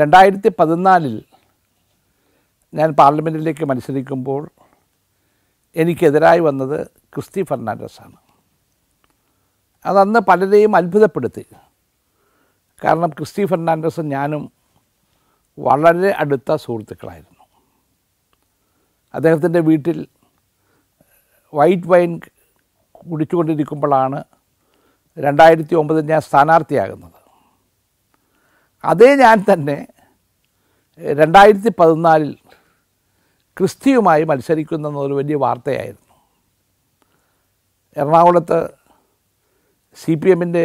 രണ്ടായിരത്തി പതിനാലിൽ ഞാൻ പാർലമെൻറ്റിലേക്ക് മത്സരിക്കുമ്പോൾ എനിക്കെതിരായി വന്നത് ക്രിസ്തി ഫെർണാണ്ടസാണ് അതന്ന് പലരെയും അത്ഭുതപ്പെടുത്തി കാരണം ക്രിസ്തി ഫെർണാണ്ടസും ഞാനും വളരെ അടുത്ത സുഹൃത്തുക്കളായിരുന്നു അദ്ദേഹത്തിൻ്റെ വീട്ടിൽ വൈറ്റ് വൈൻ കുടിച്ചുകൊണ്ടിരിക്കുമ്പോഴാണ് രണ്ടായിരത്തി ഒമ്പതിൽ ഞാൻ സ്ഥാനാർത്ഥിയാകുന്നത് അതേ ഞാൻ തന്നെ രണ്ടായിരത്തി പതിനാലിൽ ക്രിസ്തിയുമായി മത്സരിക്കുന്ന ഒരു വലിയ വാർത്തയായിരുന്നു എറണാകുളത്ത് സി പി എമ്മിൻ്റെ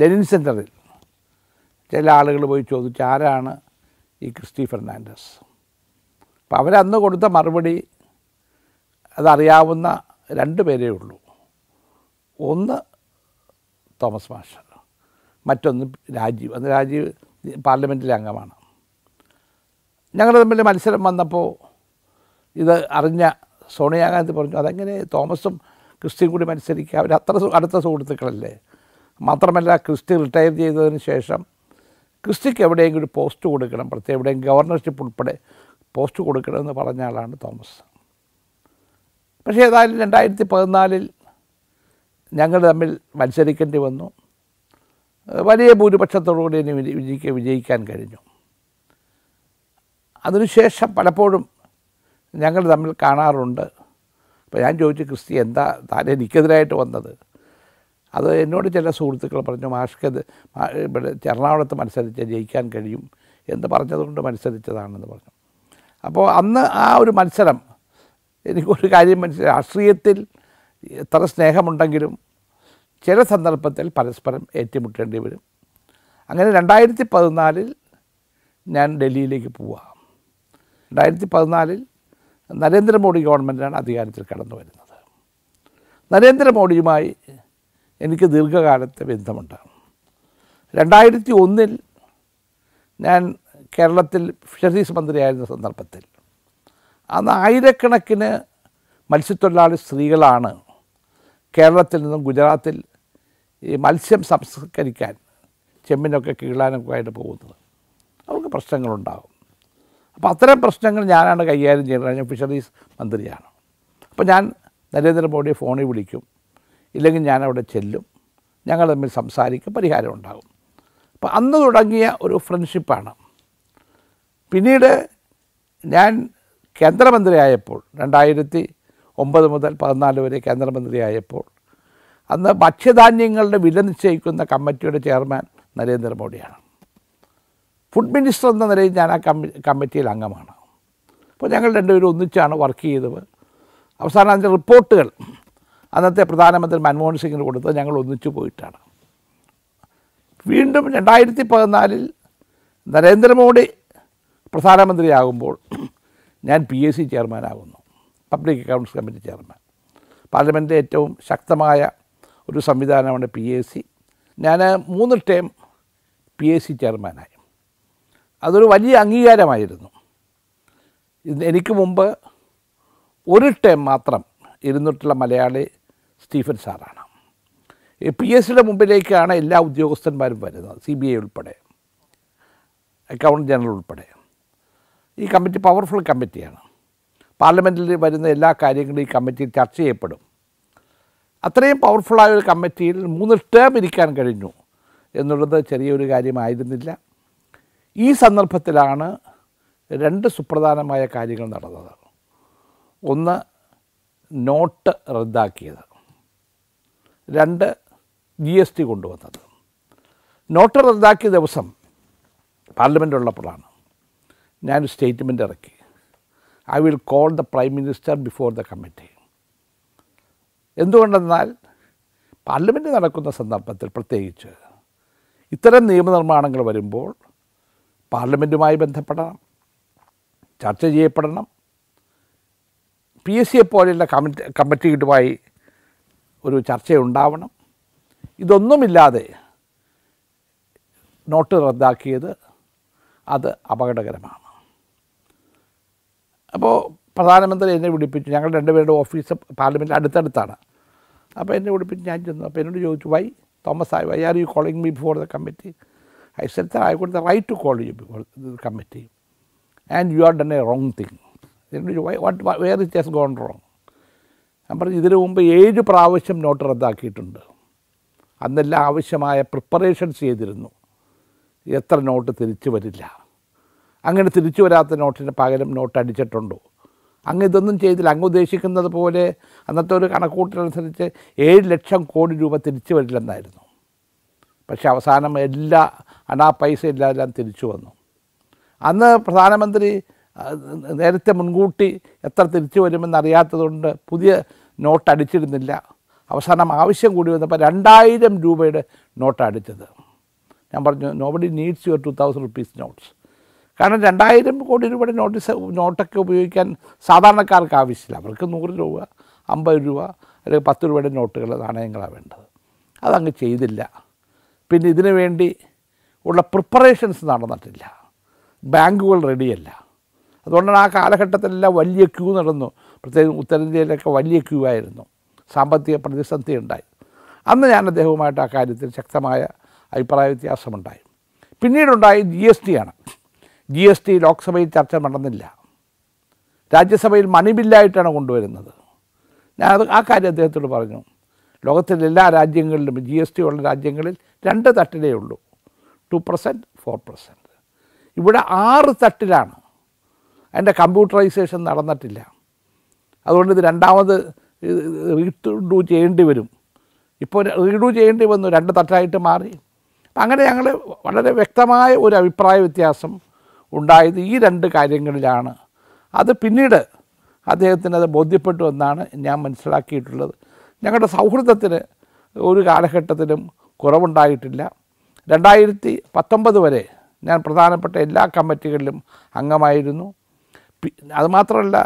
ലെനിൻ സെൻറ്ററിൽ ചില ആളുകൾ പോയി ചോദിച്ചു ആരാണ് ഈ ക്രിസ്റ്റി ഫെർണാൻഡസ് അപ്പോൾ അവരന്ന് കൊടുത്ത മറുപടി അതറിയാവുന്ന രണ്ട് പേരേ ഉള്ളൂ ഒന്ന് തോമസ് മാഷ് മറ്റൊന്ന് രാജീവ് അന്ന് രാജീവ് പാർലമെൻറ്റിലെ അംഗമാണ് ഞങ്ങൾ തമ്മിൽ മത്സരം വന്നപ്പോൾ ഇത് അറിഞ്ഞ സോണിയാഗാന്ധി പറഞ്ഞു അതെങ്ങനെ തോമസും ക്രിസ്ത്യൻ കൂടി മത്സരിക്കുക അവർ അത്ര അടുത്ത സുഹൃത്തുക്കളല്ലേ മാത്രമല്ല ക്രിസ്റ്റി റിട്ടയർ ചെയ്തതിന് ശേഷം ക്രിസ്റ്റിക്ക് എവിടെയെങ്കിലും ഒരു പോസ്റ്റ് കൊടുക്കണം പ്രത്യേകം എവിടെയെങ്കിലും ഗവർണർഷിപ്പ് ഉൾപ്പെടെ പോസ്റ്റ് കൊടുക്കണമെന്ന് പറഞ്ഞ ആളാണ് തോമസ് പക്ഷേ ഏതായാലും രണ്ടായിരത്തി പതിനാലിൽ ഞങ്ങൾ തമ്മിൽ മത്സരിക്കേണ്ടി വന്നു വലിയ ഭൂരിപക്ഷത്തോടുകൂടി എന്നെ വിജയിക്ക വിജയിക്കാൻ കഴിഞ്ഞു അതിനുശേഷം പലപ്പോഴും ഞങ്ങൾ തമ്മിൽ കാണാറുണ്ട് അപ്പോൾ ഞാൻ ചോദിച്ചു ക്രിസ്തി എന്താ താൻ എനിക്കെതിരായിട്ട് വന്നത് അത് എന്നോട് ചില സുഹൃത്തുക്കൾ പറഞ്ഞു മാഷ്ക്കത് ഇവിടെ എറണാകുളത്ത് മത്സരിച്ച് ജയിക്കാൻ കഴിയും എന്ന് പറഞ്ഞതുകൊണ്ട് മത്സരിച്ചതാണെന്ന് പറഞ്ഞു അപ്പോൾ അന്ന് ആ ഒരു മത്സരം എനിക്കൊരു കാര്യം മനസ്സിലായി രാഷ്ട്രീയത്തിൽ എത്ര സ്നേഹമുണ്ടെങ്കിലും ചില സന്ദർഭത്തിൽ പരസ്പരം ഏറ്റുമുട്ടേണ്ടി വരും അങ്ങനെ രണ്ടായിരത്തി പതിനാലിൽ ഞാൻ ഡൽഹിയിലേക്ക് പോവുക രണ്ടായിരത്തി പതിനാലിൽ നരേന്ദ്രമോദി ഗവൺമെൻറ്റാണ് അധികാരത്തിൽ കടന്നു വരുന്നത് നരേന്ദ്രമോദിയുമായി എനിക്ക് ദീർഘകാലത്തെ ബന്ധമുണ്ട് രണ്ടായിരത്തി ഒന്നിൽ ഞാൻ കേരളത്തിൽ ഫിഷറീസ് മന്ത്രിയായിരുന്ന സന്ദർഭത്തിൽ അന്ന് ആയിരക്കണക്കിന് മത്സ്യത്തൊഴിലാളി സ്ത്രീകളാണ് കേരളത്തിൽ നിന്നും ഗുജറാത്തിൽ ഈ മത്സ്യം സംസ്കരിക്കാൻ ചെമ്മിനൊക്കെ കീഴാനൊക്കെ ആയിട്ട് പോകുന്നത് അവർക്ക് പ്രശ്നങ്ങളുണ്ടാകും അപ്പോൾ അത്തരം പ്രശ്നങ്ങൾ ഞാനാണ് കൈകാര്യം ചെയ്യുന്നത് ഞാൻ ഫിഷറീസ് മന്ത്രിയാണ് അപ്പോൾ ഞാൻ നരേന്ദ്രമോദിയെ ഫോണിൽ വിളിക്കും ഇല്ലെങ്കിൽ ഞാൻ അവിടെ ചെല്ലും ഞങ്ങൾ തമ്മിൽ സംസാരിക്കും പരിഹാരം ഉണ്ടാകും അപ്പോൾ അന്ന് തുടങ്ങിയ ഒരു ഫ്രണ്ട്ഷിപ്പാണ് പിന്നീട് ഞാൻ കേന്ദ്രമന്ത്രിയായപ്പോൾ രണ്ടായിരത്തി ഒമ്പത് മുതൽ പതിനാല് വരെ കേന്ദ്രമന്ത്രിയായപ്പോൾ അന്ന് ഭക്ഷ്യധാന്യങ്ങളുടെ വില നിശ്ചയിക്കുന്ന കമ്മിറ്റിയുടെ ചെയർമാൻ നരേന്ദ്രമോദിയാണ് ഫുഡ് മിനിസ്റ്റർ എന്ന നിലയിൽ ഞാൻ ആ കമ്മി കമ്മിറ്റിയിൽ അംഗമാണ് അപ്പോൾ ഞങ്ങൾ രണ്ടുപേരും ഒന്നിച്ചാണ് വർക്ക് ചെയ്തത് അവസാനം അതിൻ്റെ റിപ്പോർട്ടുകൾ അന്നത്തെ പ്രധാനമന്ത്രി മൻമോഹൻ സിംഗിന് കൊടുത്തത് ഞങ്ങൾ ഒന്നിച്ചു പോയിട്ടാണ് വീണ്ടും രണ്ടായിരത്തി പതിനാലിൽ നരേന്ദ്രമോദി പ്രധാനമന്ത്രിയാകുമ്പോൾ ഞാൻ P S C ചെയർമാനാകുന്നു public accounts committee chairman പാർലമെൻറ്റിലെ ഏറ്റവും ശക്തമായ ഒരു സംവിധാനമാണ് പി എ സി ഞാൻ മൂന്ന് ടൈം പി എ സി ചെയർമാനായി അതൊരു വലിയ അംഗീകാരമായിരുന്നു എനിക്ക് മുമ്പ് ഒരു ടൈം മാത്രം ഇരുന്നിട്ടുള്ള മലയാളി സ്റ്റീഫൻ സാറാണ് പി എസ് സിയുടെ മുമ്പിലേക്കാണ് എല്ലാ ഉദ്യോഗസ്ഥന്മാരും വരുന്നത് സി ബി ഐ ഉൾപ്പെടെ അക്കൗണ്ട് ജനറൽ ഉൾപ്പെടെ ഈ കമ്മിറ്റി പവർഫുൾ കമ്മിറ്റിയാണ് പാർലമെൻറ്റിൽ വരുന്ന എല്ലാ കാര്യങ്ങളും ഈ കമ്മിറ്റിയിൽ ചർച്ച ചെയ്യപ്പെടും അത്രയും പവർഫുള്ളായ ഒരു കമ്മിറ്റിയിൽ മൂന്ന് ടേം ഇരിക്കാൻ കഴിഞ്ഞു എന്നുള്ളത് ചെറിയൊരു കാര്യമായിരുന്നില്ല ഈ സന്ദർഭത്തിലാണ് രണ്ട് സുപ്രധാനമായ കാര്യങ്ങൾ നടന്നത് ഒന്ന് നോട്ട് റദ്ദാക്കിയത് രണ്ട് ജി എസ് ടി കൊണ്ടുവന്നത് നോട്ട് റദ്ദാക്കിയ ദിവസം പാർലമെൻ്റ് ഉള്ളപ്പോഴാണ് ഞാനൊരു സ്റ്റേറ്റ്മെൻ്റ് ഇറക്കി I will call the prime minister before the committee എന്തുകൊണ്ടെന്നാൽ പാർലമെൻറ്റ് നടക്കുന്ന സന്ദർഭത്തിൽ പ്രത്യേകിച്ച് ഇത്തരം നിയമനിർമ്മാണങ്ങൾ വരുമ്പോൾ പാർലമെൻറ്റുമായി ബന്ധപ്പെടണം ചർച്ച ചെയ്യപ്പെടണം പി എസ് സിയെ പോലെയുള്ള കമ്മിറ്റി കമ്മിറ്റിയുമായി ഒരു ചർച്ചയുണ്ടാവണം ഇതൊന്നുമില്ലാതെ നോട്ട് റദ്ദാക്കിയത് അത് അപകടകരമാണ് അപ്പോൾ പ്രധാനമന്ത്രി എന്നെ വിളിപ്പിച്ചു ഞങ്ങൾ രണ്ടുപേരുടെ ഓഫീസ് പാർലമെൻറ്റ് അടുത്തടുത്താണ് അപ്പോൾ എന്നെ വിളിപ്പിച്ച് ഞാൻ ചെന്നു അപ്പോൾ എന്നോട് ചോദിച്ചു വൈ തോമസ് ആയി why are you calling me before the committee I said I got the right to call you before the committee and you are done a wrong thing എന്നോട് why what where it has gone wrong ഞാൻ പറഞ്ഞു ഇതിനു മുമ്പ് ഏഴ് പ്രാവശ്യം not റദ്ദാക്കിയിട്ടുണ്ട് അന്നെല്ലാം ആവശ്യമായ preparations ചെയ്തിരുന്നു എത്ര നോട്ട് തിരിച്ചു വരില്ല അങ്ങനെ തിരിച്ചു വരാത്ത നോട്ടിന് പകരം നോട്ട് അടിച്ചിട്ടുണ്ടോ അങ്ങ് ഇതൊന്നും ചെയ്തില്ല അങ്ങ് ഉദ്ദേശിക്കുന്നത് പോലെ അന്നത്തെ ഒരു കണക്കൂട്ടിനനുസരിച്ച് ഏഴ് ലക്ഷം കോടി രൂപ തിരിച്ചു വരില്ലെന്നായിരുന്നു പക്ഷേ അവസാനം എല്ലാ അനാ പൈസ എല്ലാവരും തിരിച്ചു വന്നു അന്ന് പ്രധാനമന്ത്രി നേരത്തെ മുൻകൂട്ടി എത്ര തിരിച്ചു വരുമെന്ന് അറിയാത്തതുകൊണ്ട് പുതിയ നോട്ട് അടിച്ചിരുന്നില്ല അവസാനം ആവശ്യം കൂടി വന്നപ്പോൾ രണ്ടായിരം രൂപയുടെ നോട്ട് അടിച്ചത് ഞാൻ പറഞ്ഞു nobody needs your two thousand rupees notes കാരണം രണ്ടായിരം കോടി രൂപയുടെ നോട്ടീസ് നോട്ടൊക്കെ ഉപയോഗിക്കാൻ സാധാരണക്കാർക്ക് ആവശ്യമില്ല അവർക്ക് നൂറ് രൂപ അമ്പത് രൂപ അല്ലെങ്കിൽ പത്ത് രൂപയുടെ നോട്ടുകൾ നാണയങ്ങളാണ് വേണ്ടത് അതങ്ങ് ചെയ്തില്ല പിന്നെ ഇതിനു വേണ്ടി ഉള്ള പ്രിപ്പറേഷൻസ് നടന്നിട്ടില്ല ബാങ്കുകൾ റെഡിയല്ല അതുകൊണ്ടാണ് ആ കാലഘട്ടത്തിലെല്ലാം വലിയ ക്യൂ നടന്നു പ്രത്യേകിച്ച് ഉത്തരേന്ത്യയിലൊക്കെ വലിയ ക്യൂ ആയിരുന്നു സാമ്പത്തിക പ്രതിസന്ധി ഉണ്ടായി അന്ന് ഞാൻ അദ്ദേഹവുമായിട്ട് ആ കാര്യത്തിൽ ശക്തമായ അഭിപ്രായ വ്യത്യാസമുണ്ടായി പിന്നീടുണ്ടായി ജി എസ് ടി ആണ് ജി എസ് ടി ലോക്സഭയിൽ ചർച്ച നടന്നില്ല രാജ്യസഭയിൽ ബില്ലായിട്ടാണ് കൊണ്ടുവരുന്നത് അത് ആ കാര്യം അദ്ദേഹത്തോട് പറഞ്ഞു ലോകത്തിലെ എല്ലാ രാജ്യങ്ങളിലും ജി എസ് ടി ഉള്ള രാജ്യങ്ങളിൽ രണ്ട് തട്ടിലേ ഉള്ളൂ ടു പെർസെൻറ്റ് ഫോർ പെർസെൻറ്റ് ഇവിടെ ആറ് തട്ടിലാണ് അതിൻ്റെ കമ്പ്യൂട്ടറൈസേഷൻ നടന്നിട്ടില്ല അതുകൊണ്ട് ഇത് രണ്ടാമത് റീഡു ചെയ്യേണ്ടി വരും ഇപ്പോൾ റീഡു ചെയ്യേണ്ടി വന്നു രണ്ട് തട്ടായിട്ട് മാറി അങ്ങനെ ഞങ്ങൾ വളരെ വ്യക്തമായ ഒരു അഭിപ്രായ വ്യത്യാസം ഉണ്ടായത് ഈ രണ്ട് കാര്യങ്ങളിലാണ് അത് പിന്നീട് അദ്ദേഹത്തിന് അത് ബോധ്യപ്പെട്ടു എന്നാണ് ഞാൻ മനസ്സിലാക്കിയിട്ടുള്ളത് ഞങ്ങളുടെ സൗഹൃദത്തിന് ഒരു കാലഘട്ടത്തിലും കുറവുണ്ടായിട്ടില്ല രണ്ടായിരത്തി പത്തൊമ്പത് വരെ ഞാൻ പ്രധാനപ്പെട്ട എല്ലാ കമ്മിറ്റികളിലും അംഗമായിരുന്നു അതുമാത്രമല്ല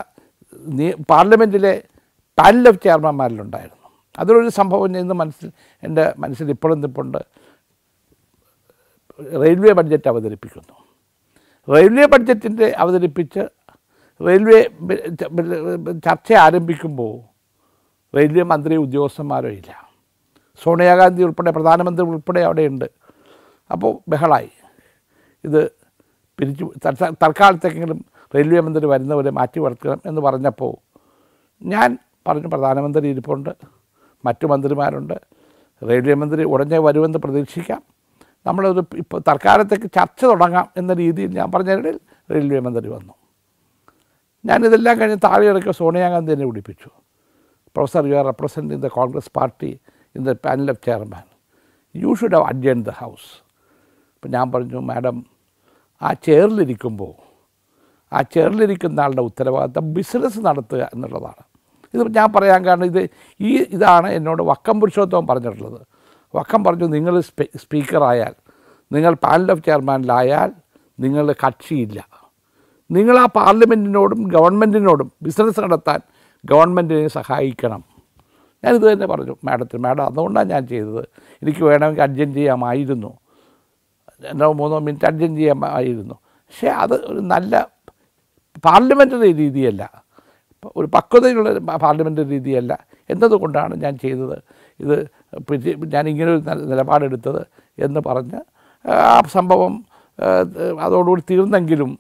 പാർലമെൻറ്റിലെ പാനൽ ഓഫ് ചെയർമാൻമാരിലുണ്ടായിരുന്നു അതിലൊരു സംഭവം ഇന്ന് മനസ്സിൽ എൻ്റെ മനസ്സിൽ ഇപ്പോഴും നിപ്പുണ്ട് റെയിൽവേ ബഡ്ജറ്റ് അവതരിപ്പിക്കുന്നു റെയിൽവേ ബഡ്ജറ്റിൻ്റെ അവതരിപ്പിച്ച് റെയിൽവേ ചർച്ച ആരംഭിക്കുമ്പോൾ റെയിൽവേ മന്ത്രി ഉദ്യോഗസ്ഥന്മാരോ ഇല്ല സോണിയാഗാന്ധി ഉൾപ്പെടെ പ്രധാനമന്ത്രി ഉൾപ്പെടെ അവിടെയുണ്ട് അപ്പോൾ ബഹളായി ഇത് പിരിച്ചു തൽക്കാലത്തേക്കെങ്കിലും റെയിൽവേ മന്ത്രി വരുന്നവരെ മാറ്റി വർത്തണം എന്ന് പറഞ്ഞപ്പോൾ ഞാൻ പറഞ്ഞു പ്രധാനമന്ത്രി ഇരിപ്പുണ്ട് മറ്റു മന്ത്രിമാരുണ്ട് റെയിൽവേ മന്ത്രി ഉടനെ വരുമെന്ന് പ്രതീക്ഷിക്കാം നമ്മളൊരു ഇപ്പോൾ തൽക്കാലത്തേക്ക് ചർച്ച തുടങ്ങാം എന്ന രീതിയിൽ ഞാൻ പറഞ്ഞതിനിടയിൽ റെയിൽവേ മന്ത്രി വന്നു ഞാനിതെല്ലാം കഴിഞ്ഞ് താഴെ ഇറക്കിയ സോണിയാഗാന്ധി എന്നെ വിളിപ്പിച്ചു professor you are representing the Congress party in the panel of chairman you should have അഡ്ജൻ the house അപ്പം ഞാൻ പറഞ്ഞു മാഡം ആ ചെയറിലിരിക്കുമ്പോൾ ആ ചെയറിലിരിക്കുന്ന ആളുടെ ഉത്തരവാദിത്തം ബിസിനസ് നടത്തുക എന്നുള്ളതാണ് ഇത് ഞാൻ പറയാൻ കാരണം ഇത് ഈ ഇതാണ് എന്നോട് വക്കം പുരുഷോത്വം പറഞ്ഞിട്ടുള്ളത് വക്കം പറഞ്ഞു നിങ്ങൾ സ്പീക്കറായാൽ നിങ്ങൾ പാനൽ ഓഫ് ചെയർമാനിലായാൽ നിങ്ങൾ കക്ഷിയില്ല നിങ്ങൾ ആ പാർലമെൻറ്റിനോടും ഗവൺമെൻറ്റിനോടും ബിസിനസ് നടത്താൻ ഗവൺമെൻറ്റിനെ സഹായിക്കണം ഞാനിത് തന്നെ പറഞ്ഞു മാഡത്തിന് മാഡം അതുകൊണ്ടാണ് ഞാൻ ചെയ്തത് എനിക്ക് വേണമെങ്കിൽ അഡ്ജൻറ്റ് ചെയ്യാമായിരുന്നു രണ്ടോ മൂന്നോ മിനിറ്റ് അഡ്ജൻറ്റ് ചെയ്യാമായിരുന്നു പക്ഷേ അത് ഒരു നല്ല പാർലമെൻറ്ററി രീതിയല്ല ഒരു പക്വതയുള്ള പാർലമെൻ്ററി രീതിയല്ല എന്നതുകൊണ്ടാണ് ഞാൻ ചെയ്തത് ഇത് ഞാൻ ഇങ്ങനെ ഒരു നിലപാടെടുത്തത് എന്ന് പറഞ്ഞ് ആ സംഭവം അതോടുകൂടി തീർന്നെങ്കിലും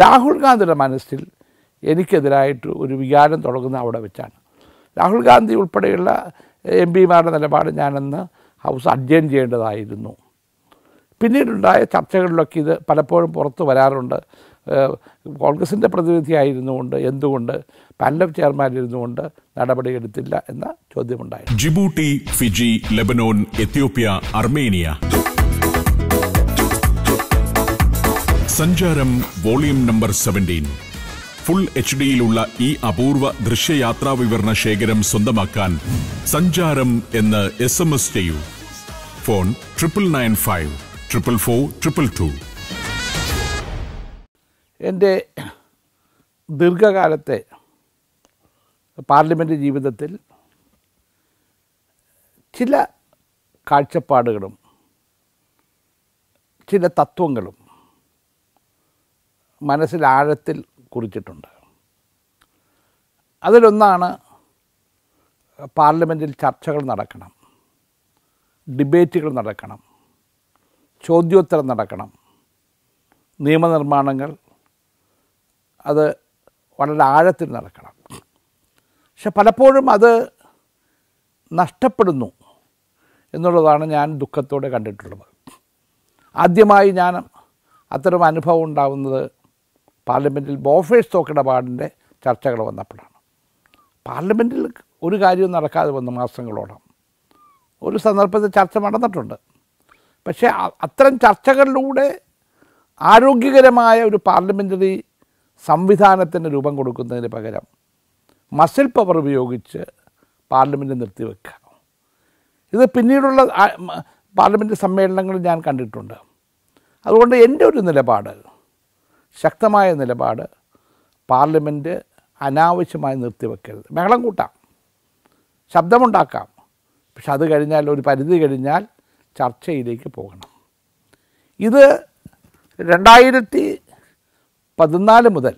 രാഹുൽ ഗാന്ധിയുടെ മനസ്സിൽ എനിക്കെതിരായിട്ട് ഒരു വികാരം തുടങ്ങുന്ന അവിടെ വെച്ചാണ് രാഹുൽ ഗാന്ധി ഉൾപ്പെടെയുള്ള എം പിമാരുടെ നിലപാട് ഞാനന്ന് ഹൗസ് അഡ്ജൻ ചെയ്യേണ്ടതായിരുന്നു പിന്നീടുണ്ടായ ചർച്ചകളിലൊക്കെ ഇത് പലപ്പോഴും പുറത്തു വരാറുണ്ട് കോൺഗ്രസിൻ്റെ പ്രതിനിധിയായിരുന്നുകൊണ്ട് എന്തുകൊണ്ട് പാനൽ ചെയർമാനിരുന്നുകൊണ്ട് നടപടിയെടുത്തില്ല എന്ന ചോദ്യമുണ്ടായി Djibouti Fiji Lebanon Ethiopia Armenia Sancharam volume number seventeen full H ഡിയിലുള്ള ഈ അപൂർവ ദൃശ്യയാത്രാ വിവരണ ശേഖരം സ്വന്തമാക്കാൻ സഞ്ചാരം എന്ന് എസ് എം എസ് ചെയ്യൂ phone triple nine five triple four triple two എൻ്റെ ദീർഘകാലത്തെ പാർലമെൻറ്റ് ജീവിതത്തിൽ ചില കാഴ്ചപ്പാടുകളും ചില തത്വങ്ങളും മനസ്സിലാഴത്തിൽ കുറിച്ചിട്ടുണ്ട് അതിലൊന്നാണ് പാർലമെൻറ്റിൽ ചർച്ചകൾ നടക്കണം ഡിബേറ്റുകൾ നടക്കണം ചോദ്യോത്തരം നടക്കണം നിയമനിർമ്മാണങ്ങൾ അത് വളരെ ആഴത്തിൽ നടക്കണം പക്ഷെ പലപ്പോഴും അത് നഷ്ടപ്പെടുന്നു എന്നുള്ളതാണ് ഞാൻ ദുഃഖത്തോടെ കണ്ടിട്ടുള്ളത് ആദ്യമായി ഞാൻ അത്തരം അനുഭവം ഉണ്ടാകുന്നത് പാർലമെൻറ്റിൽ ബോഫേഴ്സ് തോക്കിടപാടിൻ്റെ ചർച്ചകൾ വന്നപ്പോഴാണ് പാർലമെൻറ്റിൽ ഒരു കാര്യവും നടക്കാതെ വന്നു മാസങ്ങളോളം ഒരു സന്ദർഭത്തിൽ ചർച്ച നടന്നിട്ടുണ്ട് പക്ഷേ അത്തരം ചർച്ചകളിലൂടെ ആരോഗ്യകരമായ ഒരു പാർലമെൻ്ററി സംവിധാനത്തിന് രൂപം കൊടുക്കുന്നതിന് പകരം മസിൽ പവർ ഉപയോഗിച്ച് പാർലമെൻറ്റ് നിർത്തിവെക്കുക ഇത് പിന്നീടുള്ള പാർലമെൻറ്റ് സമ്മേളനങ്ങളിൽ ഞാൻ കണ്ടിട്ടുണ്ട് അതുകൊണ്ട് എൻ്റെ ഒരു നിലപാട് ശക്തമായ നിലപാട് പാർലമെൻറ്റ് അനാവശ്യമായി നിർത്തിവെക്കരുത് ബഹളം കൂട്ടാം ശബ്ദമുണ്ടാക്കാം പക്ഷെ അത് കഴിഞ്ഞാൽ ഒരു പരിധി കഴിഞ്ഞാൽ ചർച്ചയിലേക്ക് പോകണം ഇത് രണ്ടായിരത്തി പതിനാല് മുതൽ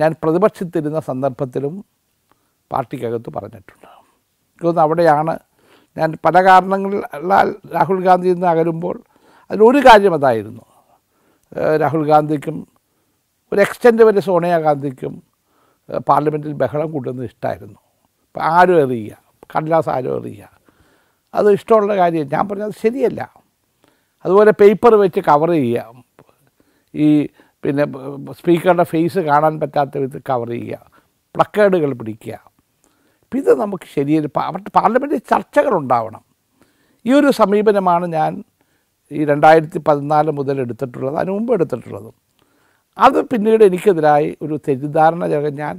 ഞാൻ പ്രതിപക്ഷത്തിരുന്ന സന്ദർഭത്തിലും പാർട്ടിക്കകത്ത് പറഞ്ഞിട്ടുണ്ട് എനിക്കൊന്ന് അവിടെയാണ് ഞാൻ പല കാരണങ്ങളാൽ രാഹുൽ ഗാന്ധിയിൽ നിന്ന് അകലുമ്പോൾ അതിലൊരു കാര്യം അതായിരുന്നു രാഹുൽ ഗാന്ധിക്കും ഒരു എക്സ്റ്റെൻഡ് വരെ സോണിയാഗാന്ധിക്കും പാർലമെൻറ്റിൽ ബഹളം കൂട്ടുന്നത് ഇഷ്ടമായിരുന്നു അപ്പം ആരും എറിയുക കടലാസ് ആരും എറിയുക അത് ഇഷ്ടമുള്ള കാര്യം ഞാൻ പറഞ്ഞത് ശരിയല്ല അതുപോലെ പേപ്പർ വെച്ച് കവർ ചെയ്യുക ഈ പിന്നെ സ്പീക്കറുടെ ഫേസ് കാണാൻ പറ്റാത്ത വിധത്തിൽ കവർ ചെയ്യുക പ്ലക്കേഡുകൾ പിടിക്കുക ഇത് നമുക്ക് ശരിയൊരു അവരുടെ പാർലമെൻറ്റിൽ ചർച്ചകൾ ഉണ്ടാവണം ഈ ഒരു സമീപനമാണ് ഞാൻ ഈ രണ്ടായിരത്തി പതിനാല് മുതൽ എടുത്തിട്ടുള്ളത് അതിനു മുമ്പ് എടുത്തിട്ടുള്ളതും അത് പിന്നീട് എനിക്കെതിരായി ഒരു തെറ്റിദ്ധാരണ ചേർക്കാൻ ഞാൻ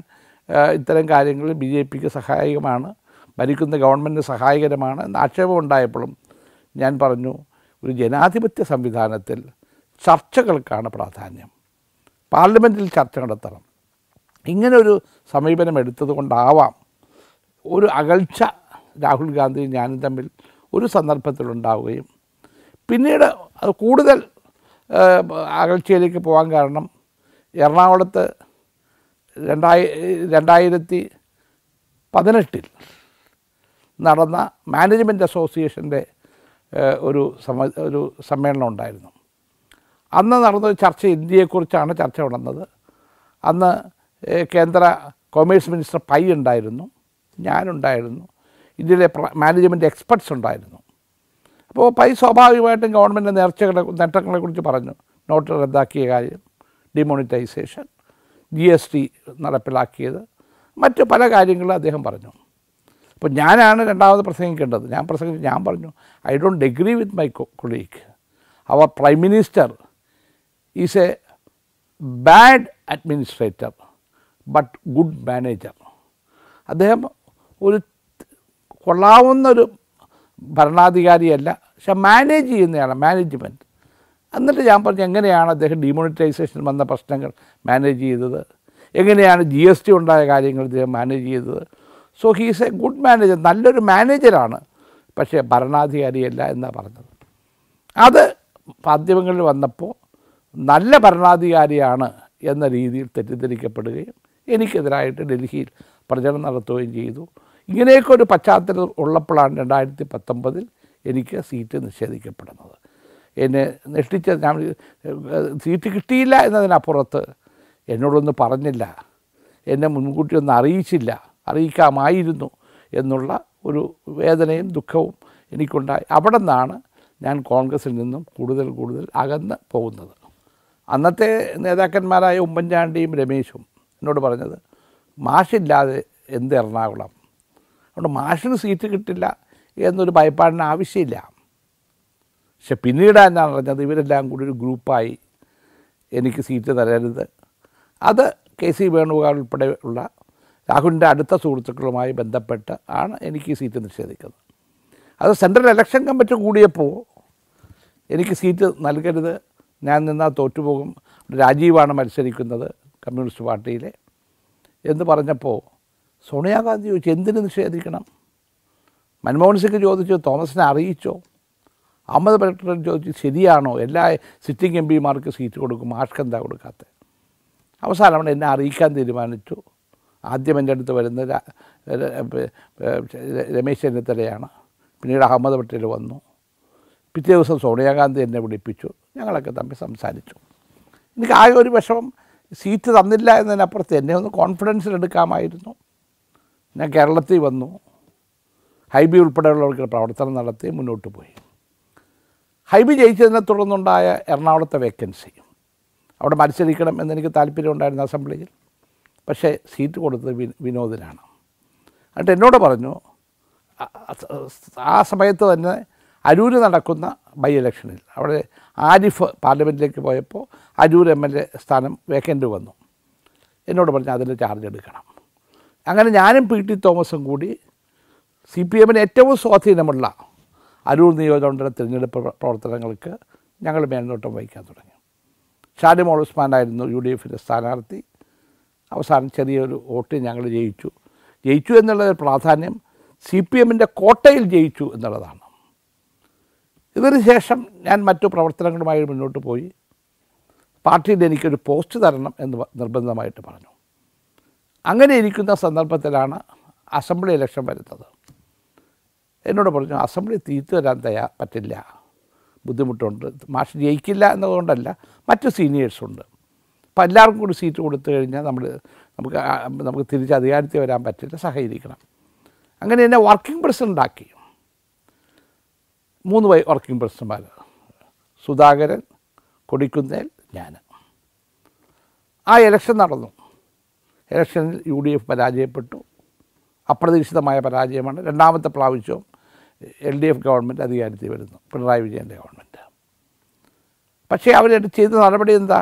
ഇത്തരം കാര്യങ്ങളിൽ ബി ജെ പിക്ക് സഹായകമാണ് ഭരിക്കുന്ന ഗവൺമെൻറ് സഹായകരമാണ് എന്ന ആക്ഷേപം ഉണ്ടായപ്പോഴും ഞാൻ പറഞ്ഞു ഒരു ജനാധിപത്യ സംവിധാനത്തിൽ ചർച്ചകൾക്കാണ് പ്രാധാന്യം പാർലമെൻറ്റിൽ ചർച്ച നടത്തണം ഇങ്ങനെ ഒരു സമീപനം എടുത്തത് കൊണ്ടാവാം ഒരു അകൽച്ച രാഹുൽ ഗാന്ധിയും ഞാനും തമ്മിൽ ഒരു സന്ദർഭത്തിലുണ്ടാവുകയും പിന്നീട് അത് കൂടുതൽ അകൽച്ചയിലേക്ക് പോകാൻ കാരണം എറണാകുളത്ത് രണ്ടായി രണ്ടായിരത്തി പതിനെട്ടിൽ നടന്ന മാനേജ്മെൻറ്റ് അസോസിയേഷൻ്റെ ഒരു സമ ഒരു സമ്മേളനം ഉണ്ടായിരുന്നു അന്ന് നടന്നൊരു ചർച്ച ഇന്ത്യയെക്കുറിച്ചാണ് ചർച്ച നടന്നത് അന്ന് കേന്ദ്ര കൊമേഴ്സ് മിനിസ്റ്റർ പൈ ഉണ്ടായിരുന്നു ഞാനുണ്ടായിരുന്നു ഇന്ത്യയിലെ മാനേജ്മെൻ്റ് എക്സ്പെർട്സ് ഉണ്ടായിരുന്നു അപ്പോൾ പൈ സ്വാഭാവികമായിട്ടും ഗവൺമെൻറ് നേർച്ചകളെ നേട്ടങ്ങളെക്കുറിച്ച് പറഞ്ഞു നോട്ട് റദ്ദാക്കിയ കാര്യം ഡിമോണിറ്റൈസേഷൻ ജി എസ് ടി നടപ്പിലാക്കിയത് മറ്റ് പല കാര്യങ്ങളും അദ്ദേഹം പറഞ്ഞു അപ്പോൾ ഞാനാണ് രണ്ടാമത് പ്രസംഗിക്കേണ്ടത് ഞാൻ പ്രസംഗിച്ച് ഞാൻ പറഞ്ഞു I don't agree with my colleague our prime minister is a bad administrator but good manager അദ്ദേഹം ഒരു കൊള്ളാവുന്ന ഒരു ഭരണാധികാരിയല്ല പക്ഷെ മാനേജ് ചെയ്യുന്നതാണ് മാനേജ്മെൻറ്റ് എന്നിട്ട് ഞാൻ പറഞ്ഞു എങ്ങനെയാണ് അദ്ദേഹം ഡിമോണിറ്റൈസേഷൻ വന്ന പ്രശ്നങ്ങൾ മാനേജ് ചെയ്തത് എങ്ങനെയാണ് ജി എസ് ടി ഉണ്ടായ കാര്യങ്ങൾ ഇദ്ദേഹം മാനേജ് ചെയ്തത് so he's a good manager നല്ലൊരു മാനേജറാണ് പക്ഷേ ഭരണാധികാരിയല്ല എന്നാണ് പറഞ്ഞത് അത് മാധ്യമങ്ങളിൽ വന്നപ്പോൾ നല്ല ഭരണാധികാരിയാണ് എന്ന രീതിയിൽ തെറ്റിദ്ധരിക്കപ്പെടുകയും എനിക്കെതിരായിട്ട് ഡൽഹിയിൽ പ്രചരണം നടത്തുകയും ചെയ്തു ഇങ്ങനെയൊക്കെ ഒരു പശ്ചാത്തലം ഉള്ളപ്പോഴാണ് രണ്ടായിരത്തി പത്തൊമ്പതിൽ എനിക്ക് സീറ്റ് നിഷേധിക്കപ്പെടുന്നത് എന്നെ നെഷ്ടിച്ച ഞാൻ സീറ്റ് കിട്ടിയില്ല എന്നതിനപ്പുറത്ത് എന്നോടൊന്നും പറഞ്ഞില്ല എന്നെ മുൻകൂട്ടി ഒന്നും അറിയിച്ചില്ല അറിയിക്കാമായിരുന്നു എന്നുള്ള ഒരു വേദനയും ദുഃഖവും എനിക്കുണ്ടായി അവിടെ നിന്നാണ് ഞാൻ കോൺഗ്രസിൽ നിന്നും കൂടുതൽ കൂടുതൽ അകന്ന് പോകുന്നത് അന്നത്തെ നേതാക്കന്മാരായ ഉമ്മൻചാണ്ടിയും രമേശും എന്നോട് പറഞ്ഞത് മാഷില്ലാതെ എന്ത് എറണാകുളം അതുകൊണ്ട് മാഷിന് സീറ്റ് കിട്ടില്ല എന്നൊരു ഭയപ്പാടിന് ആവശ്യമില്ല പക്ഷെ പിന്നീട് എന്നാണ് പറഞ്ഞത് ഇവരെല്ലാം കൂടി ഒരു ഗ്രൂപ്പായി എനിക്ക് സീറ്റ് തരരുത് അത് കെ സി വേണുഗോപാൽ ഉള്ള രാഹുലിൻ്റെ അടുത്ത സുഹൃത്തുക്കളുമായി ബന്ധപ്പെട്ട് ആണ് എനിക്ക് സീറ്റ് നിഷേധിക്കുന്നത് അത് സെൻട്രൽ ഇലക്ഷൻ കമ്മിറ്റി കൂടിയപ്പോൾ എനിക്ക് സീറ്റ് നൽകരുത് ഞാൻ നിന്നാൽ തോറ്റുപോകും രാജീവാണ് മത്സരിക്കുന്നത് കമ്മ്യൂണിസ്റ്റ് പാർട്ടിയിലെ എന്ന് പറഞ്ഞപ്പോൾ സോണിയാഗാന്ധി ചോദിച്ചു എന്തിന് നിഷേധിക്കണം മൻമോഹൻ സിംഗ് ചോദിച്ചു തോമസിനെ അറിയിച്ചോ അഹമ്മദ് പട്ടേൽ ചോദിച്ചു ശരിയാണോ എല്ലാ സിറ്റിംഗ് എം പിമാർക്ക് സീറ്റ് കൊടുക്കും ആഷ്ക്ക് എന്താ കൊടുക്കാത്ത അവസാനം അവിടെ എന്നെ അറിയിക്കാൻ തീരുമാനിച്ചു ആദ്യം എൻ്റെ അടുത്ത് വരുന്ന രമേശ് ചെന്നിത്തലയാണ് പിന്നീട് അഹമ്മദ് പട്ടേൽ വന്നു പിറ്റേ ദിവസം സോണിയാഗാന്ധി എന്നെ വിളിപ്പിച്ചു ഞങ്ങളൊക്കെ തമ്മിൽ സംസാരിച്ചു എനിക്ക് ആകെ ഒരു വിഷമം സീറ്റ് തന്നില്ല എന്നതിനപ്പുറത്ത് എന്നെ ഒന്ന് കോൺഫിഡൻസിൽ എടുക്കാമായിരുന്നു ഞാൻ കേരളത്തിൽ വന്നു ഹൈബി ഉൾപ്പെടെയുള്ളവർക്ക് പ്രവർത്തനം നടത്തി മുന്നോട്ട് പോയി ഹൈബി ജയിച്ചതിനെ തുടർന്നുണ്ടായ എറണാകുളത്തെ വേക്കൻസി അവിടെ മത്സരിക്കണം എന്നെനിക്ക് താല്പര്യമുണ്ടായിരുന്നു അസംബ്ലിയിൽ പക്ഷേ സീറ്റ് കൊടുത്തത് വിനോദിനാണ് എന്നിട്ട് എന്നോട് പറഞ്ഞു ആ സമയത്ത് തന്നെ അരൂര് നടക്കുന്ന ബൈ ഇലക്ഷനിൽ അവിടെ ആരിഫ് പാർലമെൻറ്റിലേക്ക് പോയപ്പോൾ അരൂർ എം എൽ എ സ്ഥാനം വേക്കൻ്റ് വന്നു എന്നോട് പറഞ്ഞു അതിൻ്റെ ചാർജ് എടുക്കണം അങ്ങനെ ഞാനും പി ടി തോമസും കൂടി സി പി എമ്മിന് ഏറ്റവും സ്വാധീനമുള്ള അരൂർ നിയോജകമണ്ഡല തിരഞ്ഞെടുപ്പ് പ്രവർത്തനങ്ങൾക്ക് ഞങ്ങൾ മേൽനോട്ടം വഹിക്കാൻ തുടങ്ങി ഷാലിമോൾ ഉസ്മാനായിരുന്നു യു ഡി എഫിൻ്റെ സ്ഥാനാർത്ഥി അവസാനം ചെറിയൊരു വോട്ട് ഞങ്ങൾ ജയിച്ചു ജയിച്ചു എന്നുള്ളത് പ്രാധാന്യം സി പി എമ്മിൻ്റെ കോട്ടയിൽ ജയിച്ചു എന്നുള്ളതാണ് ഇതിന് ശേഷം ഞാൻ മറ്റു പ്രവർത്തനങ്ങളുമായി മുന്നോട്ട് പോയി പാർട്ടിയിൽ എനിക്കൊരു പോസ്റ്റ് തരണം എന്ന് നിർബന്ധമായിട്ട് പറഞ്ഞു അങ്ങനെ ഇരിക്കുന്ന സന്ദർഭത്തിലാണ് അസംബ്ലി ഇലക്ഷൻ വരുന്നത് എന്നോട് പറഞ്ഞു അസംബ്ലി തീർത്തു തരാൻ തയ്യാ പറ്റില്ല ബുദ്ധിമുട്ടുണ്ട് മാഷ് ജയിക്കില്ല എന്നതുകൊണ്ടല്ല മറ്റ് സീനിയേഴ്സുണ്ട് അപ്പോൾ എല്ലാവർക്കും കൂടി സീറ്റ് കൊടുത്തു കഴിഞ്ഞാൽ നമ്മൾ നമുക്ക് നമുക്ക് തിരിച്ച് അധികാരത്തിൽ വരാൻ പറ്റില്ല സഹകരിക്കണം അങ്ങനെ എന്നെ വർക്കിംഗ് ആക്കി മൂന്ന് വൈ വർക്കിംഗ് പ്രസിഡന്റുമാർ സുധാകരൻ കൊടിക്കുന്നേൽ ഞാൻ ആ ഇലക്ഷൻ നടന്നു ഇലക്ഷനിൽ യു ഡി എഫ് പരാജയപ്പെട്ടു അപ്രതീക്ഷിതമായ പരാജയമാണ് രണ്ടാമത്തെ പ്രാവശ്യവും എൽ ഡി എഫ് ഗവൺമെൻറ് അധികാരത്തിൽ വരുന്നു പിണറായി വിജയൻ്റെ ഗവൺമെൻറ് പക്ഷേ അവർ ചെയ്ത നടപടി എന്താ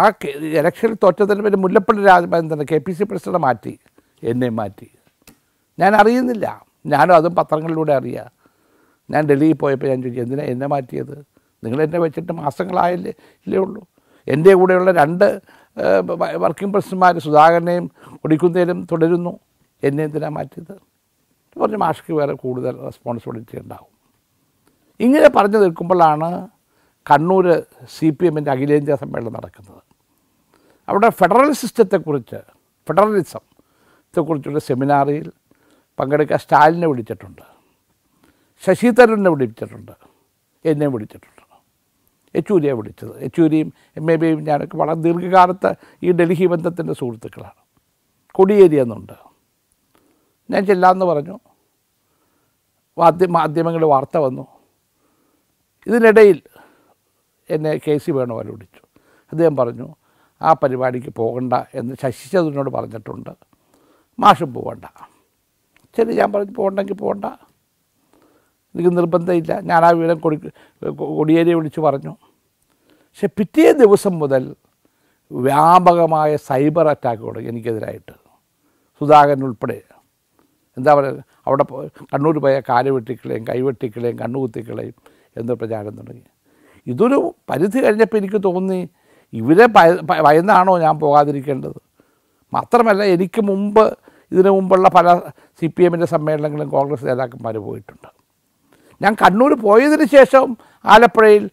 ആ എലക്ഷനിൽ തോറ്റതിന് പേര് മുല്ലപ്പള്ളി രാജഭവൻ കെ പി സി പ്രസിഡന്റ് മാറ്റി എന്നെ മാറ്റി ഞാൻ അറിയുന്നില്ല ഞാനും അതും പത്രങ്ങളിലൂടെ അറിയാം ഞാൻ ഡൽഹിയിൽ പോയപ്പോൾ ഞാൻ ചോദിച്ചു എന്തിനാണ് എന്നെ മാറ്റിയത് നിങ്ങൾ എന്നെ വെച്ചിട്ട് മാസങ്ങളായല്ലേ ഇല്ലേ ഉള്ളൂ എൻ്റെ കൂടെയുള്ള രണ്ട് വർക്കിംഗ് പ്രസിഡന്റ്മാർ സുധാകരനെയും ഒടിക്കുന്നതിലും തുടരുന്നു എന്നെ എന്തിനാണ് മാറ്റിയത് പറഞ്ഞ മാഷ്ക്ക് വേറെ കൂടുതൽ റെസ്പോൺസിബിലിറ്റി ഉണ്ടാകും ഇങ്ങനെ പറഞ്ഞു നിൽക്കുമ്പോഴാണ് കണ്ണൂർ സി പി എമ്മിൻ്റെ അഖിലേന്ത്യാ സമ്മേളനം നടക്കുന്നത് അവിടെ ഫെഡറൽ സിസ്റ്റത്തെക്കുറിച്ച് ഫെഡറലിസത്തെക്കുറിച്ചുള്ള സെമിനാറിൽ പങ്കെടുക്കാൻ സ്റ്റാലിനെ വിളിച്ചിട്ടുണ്ട് ശശി തരൂരിനെ വിളിച്ചിട്ടുണ്ട് എന്നെ വിളിച്ചിട്ടുണ്ട് യെച്ചൂരിയെ വിളിച്ചത് യെച്ചൂരിയും എം എ ബിയും ഞാനൊക്കെ വളരെ ദീർഘകാലത്ത് ഈ ഡൽഹി ബന്ധത്തിൻ്റെ സുഹൃത്തുക്കളാണ് കൊടിയേരി എന്നുണ്ട് ഞാൻ ചെല്ലാമെന്ന് പറഞ്ഞു മാധ്യമ മാധ്യമങ്ങളുടെ വാർത്ത വന്നു ഇതിനിടയിൽ എന്നെ കെ സി വേണുപോലെ വിളിച്ചു അദ്ദേഹം പറഞ്ഞു ആ പരിപാടിക്ക് പോകണ്ട എന്ന് ശശി പറഞ്ഞിട്ടുണ്ട് മാഷും പോകണ്ട ശരി ഞാൻ പറഞ്ഞു പോകണ്ടെങ്കിൽ പോകണ്ട എനിക്ക് നിർബന്ധമില്ല ഞാൻ ആ വിവരം കൊടി കൊടിയേരി വിളിച്ച് പറഞ്ഞു പക്ഷെ പിറ്റേ ദിവസം മുതൽ വ്യാപകമായ സൈബർ തുടങ്ങി എനിക്കെതിരായിട്ട് സുധാകരൻ ഉൾപ്പെടെ എന്താ പറയുക അവിടെ കണ്ണൂർ പോയ കാല് വെട്ടിക്കളയും വെട്ടിക്കളയും കണ്ണുകുത്തിക്കളയും എന്ന പ്രചാരം തുടങ്ങി ഇതൊരു പരിധി കഴിഞ്ഞപ്പോൾ എനിക്ക് തോന്നി ഇവരെ ഭയന്നാണോ ഞാൻ പോകാതിരിക്കേണ്ടത് മാത്രമല്ല എനിക്ക് മുമ്പ് ഇതിനു മുമ്പുള്ള പല സി പി എമ്മിൻ്റെ സമ്മേളനങ്ങളും കോൺഗ്രസ് നേതാക്കന്മാർ പോയിട്ടുണ്ട് ഞാൻ കണ്ണൂർ പോയതിന് ശേഷം ആലപ്പുഴയിൽ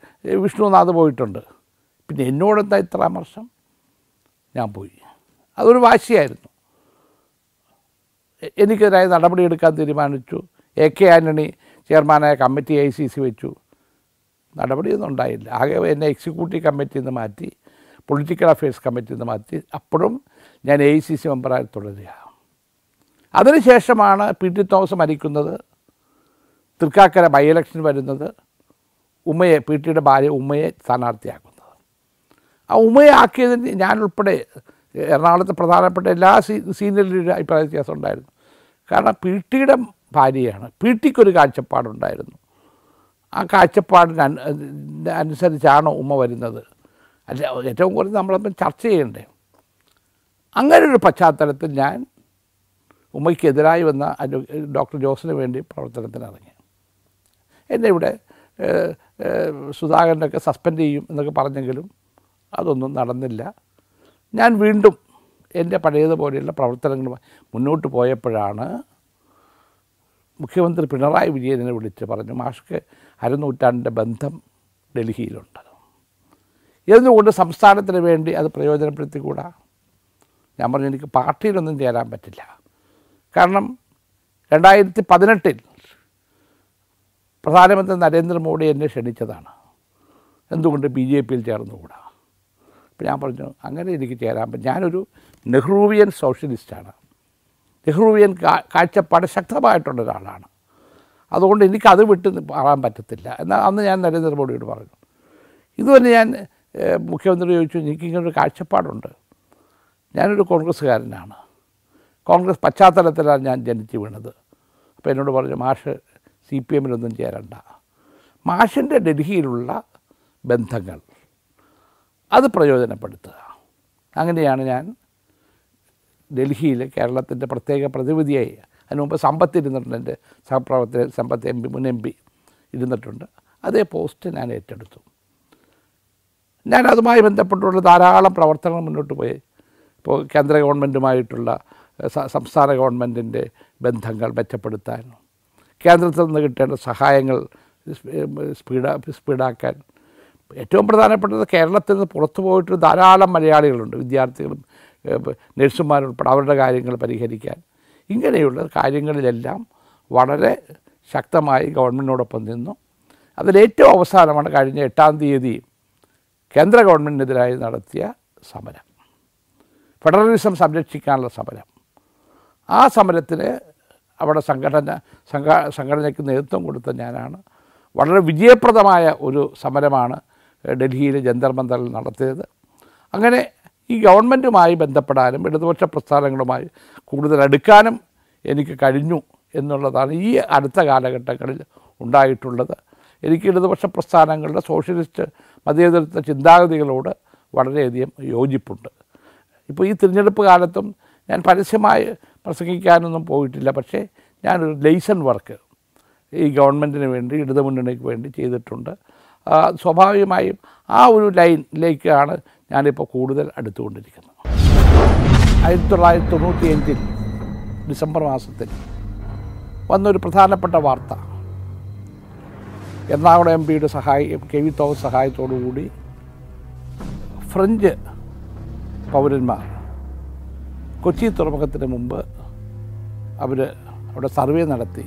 വിഷ്ണുനാഥ് പോയിട്ടുണ്ട് പിന്നെ എന്നോട് എന്താ ഇത്ര അമർഷം ഞാൻ പോയി അതൊരു വാശിയായിരുന്നു എനിക്കെതിരായ നടപടിയെടുക്കാൻ തീരുമാനിച്ചു എ കെ ആൻ്റണി ചെയർമാനായ കമ്മിറ്റി ഐ സി സി വെച്ചു നടപടിയൊന്നും ഉണ്ടായില്ല ആകെ എന്നെ എക്സിക്യൂട്ടീവ് കമ്മിറ്റിയിൽ നിന്ന് മാറ്റി പൊളിറ്റിക്കൽ അഫയേഴ്സ് കമ്മിറ്റിയിൽ നിന്ന് മാറ്റി അപ്പോഴും ഞാൻ എ സി സി മെമ്പറായി തുടരുക അതിനുശേഷമാണ് പി ടി തോമസ് മരിക്കുന്നത് തൃക്കാക്കര ബൈ ഇലക്ഷൻ വരുന്നത് ഉമ്മയെ പി ടിയുടെ ഭാര്യ ഉമ്മയെ സ്ഥാനാർത്ഥിയാക്കുന്നത് ആ ഉമ്മയെ ആക്കിയതിന് ഞാനുൾപ്പെടെ എറണാകുളത്തെ പ്രധാനപ്പെട്ട എല്ലാ സീ സീനിയറിലും അഭിപ്രായ വ്യത്യാസം ഉണ്ടായിരുന്നു കാരണം പി ടിയുടെ ഭാര്യയാണ് പി ടിക്കൊരു കാഴ്ചപ്പാടുണ്ടായിരുന്നു ആ കാഴ്ചപ്പാടിന് അനുസരിച്ചാണ് ഉമ്മ വരുന്നത് അല്ല ഏറ്റവും കുറച്ച് നമ്മളപ്പം ചർച്ച ചെയ്യണ്ടേ അങ്ങനെ ഒരു പശ്ചാത്തലത്തിൽ ഞാൻ ഉമ്മയ്ക്കെതിരായി വന്ന ഡോക്ടർ ജോസിന് വേണ്ടി പ്രവർത്തനത്തിനിറങ്ങി ഇവിടെ സുധാകരനൊക്കെ സസ്പെൻഡ് ചെയ്യും എന്നൊക്കെ പറഞ്ഞെങ്കിലും അതൊന്നും നടന്നില്ല ഞാൻ വീണ്ടും എൻ്റെ പഴയതുപോലെയുള്ള പ്രവർത്തനങ്ങളുമായി മുന്നോട്ട് പോയപ്പോഴാണ് മുഖ്യമന്ത്രി പിണറായി വിജയനെ വിളിച്ച് പറഞ്ഞു മാഷ്ക്ക് അരനൂറ്റാണ്ടിൻ്റെ ബന്ധം ഡൽഹിയിലുണ്ട് എന്തുകൊണ്ട് സംസ്ഥാനത്തിന് വേണ്ടി അത് പ്രയോജനപ്പെടുത്തിക്കൂടാ ഞാൻ പറഞ്ഞു എനിക്ക് പാർട്ടിയിലൊന്നും ചേരാൻ പറ്റില്ല കാരണം രണ്ടായിരത്തി പതിനെട്ടിൽ പ്രധാനമന്ത്രി നരേന്ദ്രമോദി എന്നെ ക്ഷണിച്ചതാണ് എന്തുകൊണ്ട് ബി ജെ പിയിൽ ചേർന്നുകൂടാ അപ്പം ഞാൻ പറഞ്ഞു അങ്ങനെ എനിക്ക് ചേരാൻ പറ്റും ഞാനൊരു നെഹ്റൂവിയൻ സോഷ്യലിസ്റ്റാണ് നെഹ്റൂവിയൻ കാഴ്ചപ്പാട് ശക്തമായിട്ടുള്ള ഒരാളാണ് അതുകൊണ്ട് എനിക്കത് വിട്ട് മാറാൻ പറ്റത്തില്ല എന്നാൽ അന്ന് ഞാൻ നരേന്ദ്രമോദിയോട് പറഞ്ഞു ഇതുവരെ ഞാൻ മുഖ്യമന്ത്രി ചോദിച്ചു എനിക്കിങ്ങനൊരു കാഴ്ചപ്പാടുണ്ട് ഞാനൊരു കോൺഗ്രസ്സുകാരനാണ് കോൺഗ്രസ് പശ്ചാത്തലത്തിലാണ് ഞാൻ ജനിച്ചു വീണത് അപ്പോൾ എന്നോട് പറഞ്ഞു മാഷ് സി പി എമ്മിലൊന്നും ചേരണ്ട മാഷിൻ്റെ ഡൽഹിയിലുള്ള ബന്ധങ്ങൾ അത് പ്രയോജനപ്പെടുത്തുക അങ്ങനെയാണ് ഞാൻ ഡൽഹിയിൽ കേരളത്തിൻ്റെ പ്രത്യേക പ്രതിവിധിയായി അതിന് മുമ്പ് സമ്പത്ത് ഇരുന്നിട്ടുണ്ട് എൻ്റെ സഹപ്രവർത്തകൻ സമ്പത്ത് എം പി മുൻ എം പി ഇരുന്നിട്ടുണ്ട് അതേ പോസ്റ്റ് ഞാൻ ഏറ്റെടുത്തു ഞാൻ അതുമായി ബന്ധപ്പെട്ടുള്ള ധാരാളം പ്രവർത്തനങ്ങൾ മുന്നോട്ട് പോയി ഇപ്പോൾ കേന്ദ്ര ഗവൺമെൻറ്റുമായിട്ടുള്ള സംസ്ഥാന ഗവൺമെൻറ്റിൻ്റെ ബന്ധങ്ങൾ മെച്ചപ്പെടുത്താനും കേന്ദ്രത്തിൽ നിന്ന് കിട്ടേണ്ട സഹായങ്ങൾ സ്പീഡ് സ്പീഡാക്കാൻ ഏറ്റവും പ്രധാനപ്പെട്ടത് കേരളത്തിൽ നിന്ന് പുറത്തു പോയിട്ട് ധാരാളം മലയാളികളുണ്ട് വിദ്യാർത്ഥികളും നഴ്സുമാരുൾപ്പെടെ അവരുടെ കാര്യങ്ങൾ പരിഹരിക്കാൻ ഇങ്ങനെയുള്ള കാര്യങ്ങളിലെല്ലാം വളരെ ശക്തമായി ഗവൺമെൻറ്റിനോടൊപ്പം നിന്നു അതിലേറ്റവും അവസാനമാണ് കഴിഞ്ഞ എട്ടാം തീയതി കേന്ദ്ര ഗവൺമെൻറ്റിനെതിരായി നടത്തിയ സമരം ഫെഡറലിസം സംരക്ഷിക്കാനുള്ള സമരം ആ സമരത്തിന് അവിടെ സംഘടന സംഘ സംഘടനയ്ക്ക് നേതൃത്വം കൊടുത്ത ഞാനാണ് വളരെ വിജയപ്രദമായ ഒരു സമരമാണ് ഡൽഹിയിലെ ജന്തർ മന്ദറിൽ നടത്തിയത് അങ്ങനെ ഈ ഗവൺമെൻറ്റുമായി ബന്ധപ്പെടാനും ഇടതുപക്ഷ പ്രസ്ഥാനങ്ങളുമായി കൂടുതൽ അടുക്കാനും എനിക്ക് കഴിഞ്ഞു എന്നുള്ളതാണ് ഈ അടുത്ത കാലഘട്ടങ്ങളിൽ ഉണ്ടായിട്ടുള്ളത് എനിക്ക് ഇടതുപക്ഷ പ്രസ്ഥാനങ്ങളുടെ സോഷ്യലിസ്റ്റ് മതേതരത്വ ചിന്താഗതികളോട് വളരെയധികം യോജിപ്പുണ്ട് ഇപ്പോൾ ഈ തിരഞ്ഞെടുപ്പ് കാലത്തും ഞാൻ പരസ്യമായി പ്രസംഗിക്കാനൊന്നും പോയിട്ടില്ല പക്ഷേ ഞാനൊരു ലൈസൺ വർക്ക് ഈ ഗവൺമെൻറ്റിന് വേണ്ടി ഇടതുമുന്നണിക്ക് വേണ്ടി ചെയ്തിട്ടുണ്ട് സ്വാഭാവികമായും ആ ഒരു ലൈനിലേക്കാണ് ഞാനിപ്പോൾ കൂടുതൽ അടുത്തുകൊണ്ടിരിക്കുന്നത് ആയിരത്തി തൊള്ളായിരത്തി അഞ്ചിൽ ഡിസംബർ മാസത്തിൽ വന്നൊരു പ്രധാനപ്പെട്ട വാർത്ത എറണാകുളം എം പിയുടെ സഹായം കെ വി തോമസ് സഹായത്തോടു കൂടി ഫ്രഞ്ച് പൗരന്മാർ കൊച്ചി തുറമുഖത്തിന് മുമ്പ് അവർ അവിടെ സർവേ നടത്തി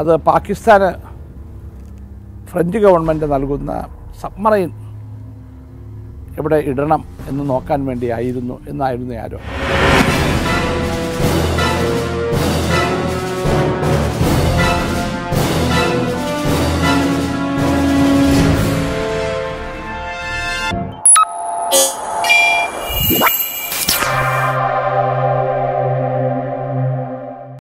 അത് പാകിസ്ഥാന് ഫ്രഞ്ച് ഗവൺമെൻറ് നൽകുന്ന സബ്മറൈൻ എവിടെ ഇടണം എന്ന് നോക്കാൻ വേണ്ടിയായിരുന്നു എന്നായിരുന്നു ആരോ